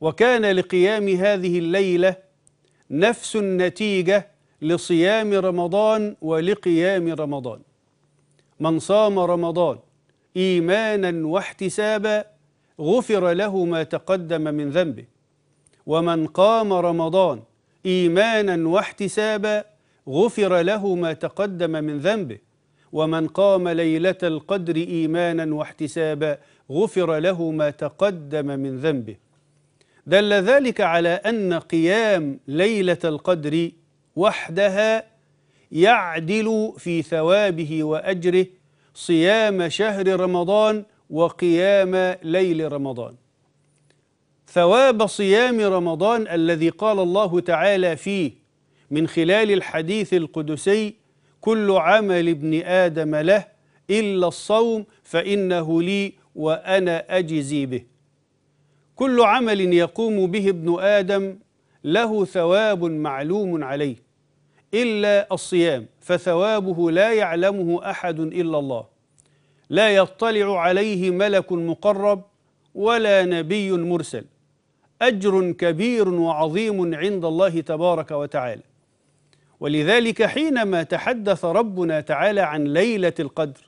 وكان لقيام هذه الليلة نفس النتيجة لصيام رمضان ولقيام رمضان من صام رمضان إيمانا واحتسابا غفر له ما تقدم من ذنبه ومن قام رمضان إيمانا واحتسابا غفر له ما تقدم من ذنبه ومن قام ليلة القدر إيمانا واحتسابا غفر له ما تقدم من ذنبه دل ذلك على أن قيام ليلة القدر وحدها يعدل في ثوابه وأجره صيام شهر رمضان وقيام ليل رمضان ثواب صيام رمضان الذي قال الله تعالى فيه من خلال الحديث القدسي كل عمل ابن ادم له الا الصوم فانه لي وانا اجزي به كل عمل يقوم به ابن آدم له ثواب معلوم عليه إلا الصيام فثوابه لا يعلمه أحد إلا الله لا يطلع عليه ملك مقرب ولا نبي مرسل أجر كبير وعظيم عند الله تبارك وتعالى ولذلك حينما تحدث ربنا تعالى عن ليلة القدر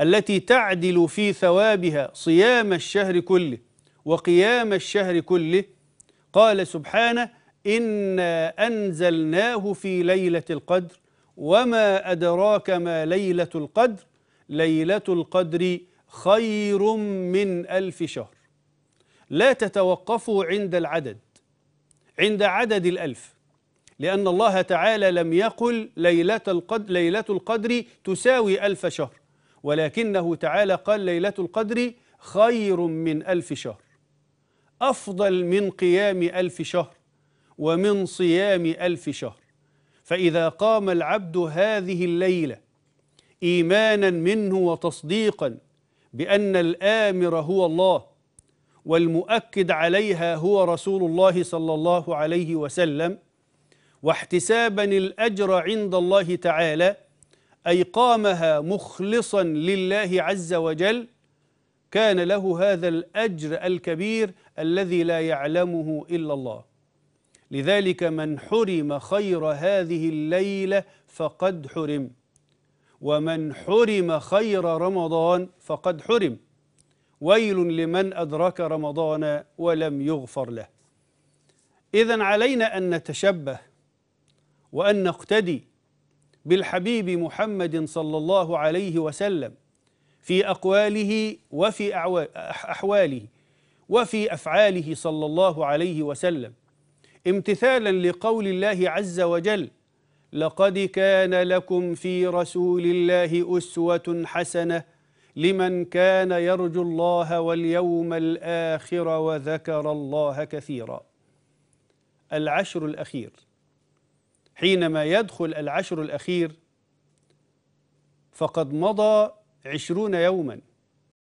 التي تعدل في ثوابها صيام الشهر كله وقيام الشهر كله قال سبحانه إنا أنزلناه في ليلة القدر وما أدراك ما ليلة القدر ليلة القدر خير من ألف شهر لا تتوقفوا عند العدد عند عدد الألف لأن الله تعالى لم يقل ليلة القدر, ليلة القدر تساوي ألف شهر ولكنه تعالى قال ليلة القدر خير من ألف شهر أفضل من قيام ألف شهر ومن صيام ألف شهر فإذا قام العبد هذه الليلة إيمانا منه وتصديقا بأن الآمر هو الله والمؤكد عليها هو رسول الله صلى الله عليه وسلم واحتسابا الأجر عند الله تعالى أي قامها مخلصا لله عز وجل كان له هذا الاجر الكبير الذي لا يعلمه الا الله لذلك من حرم خير هذه الليله فقد حرم ومن حرم خير رمضان فقد حرم ويل لمن ادرك رمضان ولم يغفر له اذا علينا ان نتشبه وان نقتدي بالحبيب محمد صلى الله عليه وسلم في أقواله وفي أحواله وفي أفعاله صلى الله عليه وسلم امتثالا لقول الله عز وجل لقد كان لكم في رسول الله أسوة حسنة لمن كان يرجو الله واليوم الآخر وذكر الله كثيرا العشر الأخير حينما يدخل العشر الأخير فقد مضى عشرون يوما